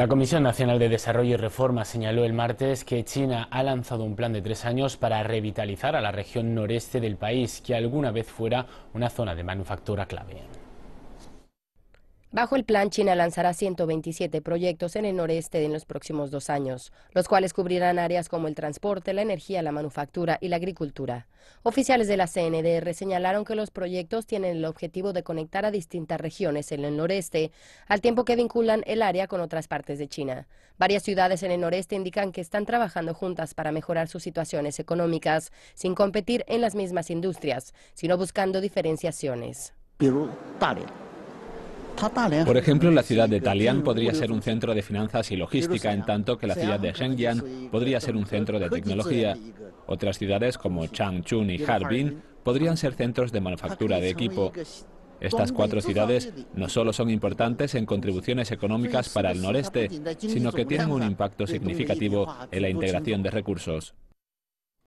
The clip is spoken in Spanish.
La Comisión Nacional de Desarrollo y Reforma señaló el martes que China ha lanzado un plan de tres años para revitalizar a la región noreste del país, que alguna vez fuera una zona de manufactura clave. Bajo el plan, China lanzará 127 proyectos en el noreste en los próximos dos años, los cuales cubrirán áreas como el transporte, la energía, la manufactura y la agricultura. Oficiales de la CNDR señalaron que los proyectos tienen el objetivo de conectar a distintas regiones en el noreste, al tiempo que vinculan el área con otras partes de China. Varias ciudades en el noreste indican que están trabajando juntas para mejorar sus situaciones económicas, sin competir en las mismas industrias, sino buscando diferenciaciones. Por ejemplo, la ciudad de Dalian podría ser un centro de finanzas y logística, en tanto que la ciudad de Shenyang podría ser un centro de tecnología. Otras ciudades como Changchun y Harbin podrían ser centros de manufactura de equipo. Estas cuatro ciudades no solo son importantes en contribuciones económicas para el noreste, sino que tienen un impacto significativo en la integración de recursos.